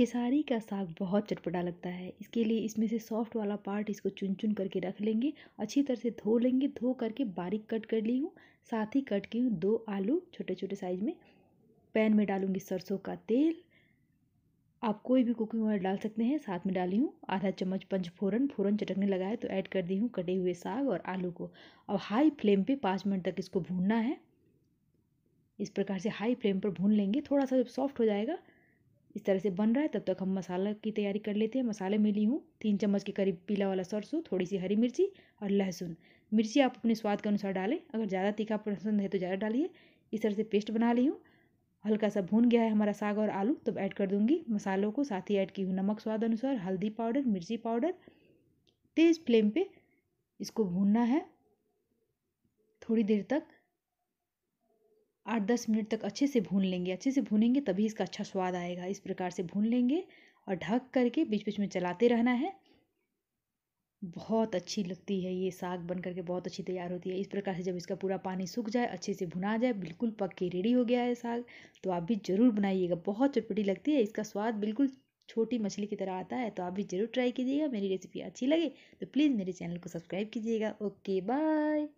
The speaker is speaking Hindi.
खेसारी का साग बहुत चटपटा लगता है इसके लिए इसमें से सॉफ्ट वाला पार्ट इसको चुन चुन करके रख लेंगे अच्छी तरह से धो लेंगे धो करके बारीक कट कर ली हूँ साथ ही कट की हूँ दो आलू छोटे छोटे साइज़ में पैन में डालूँगी सरसों का तेल आप कोई भी कुकिंग ऑयल डाल सकते हैं साथ में डाली हूँ आधा चम्मच पंचफोरन फोरन चटकने लगा है तो ऐड कर दी हूँ कटे हुए साग और आलू को अब हाई फ्लेम पे पाँच मिनट तक इसको भूनना है इस प्रकार से हाई फ्लेम पर भून लेंगे थोड़ा सा जब सॉफ्ट हो जाएगा इस तरह से बन रहा है तब तक हम मसाला की तैयारी कर लेते हैं मसाले में ली हूँ तीन चम्मच के करीब पीला वाला सरसों थोड़ी सी हरी मिर्ची और लहसुन मिर्ची आप अपने स्वाद के अनुसार डालें अगर ज़्यादा तीखा पसंद है तो ज़्यादा डालिए इस तरह से पेस्ट बना ली हूँ हल्का सा भून गया है हमारा साग और आलू तब ऐड कर दूँगी मसालों को साथ ही ऐड की हूँ नमक स्वाद अनुसार हल्दी पाउडर मिर्ची पाउडर तेज़ फ्लेम पर इसको भूनना है थोड़ी देर तक आठ दस मिनट तक अच्छे से भून लेंगे अच्छे से भूनेंगे तभी इसका अच्छा स्वाद आएगा इस प्रकार से भून लेंगे और ढक करके बीच बीच में चलाते रहना है बहुत अच्छी लगती है ये साग बन करके बहुत अच्छी तैयार होती है इस प्रकार से जब इसका पूरा पानी सूख जाए अच्छे से भुना जाए बिल्कुल पक के रेडी हो गया है साग तो आप भी ज़रूर बनाइएगा बहुत चटपटी लगती है इसका स्वाद बिल्कुल छोटी मछली की तरह आता है तो आप भी ज़रूर ट्राई कीजिएगा मेरी रेसिपी अच्छी लगे तो प्लीज़ मेरे चैनल को सब्सक्राइब कीजिएगा ओके बाय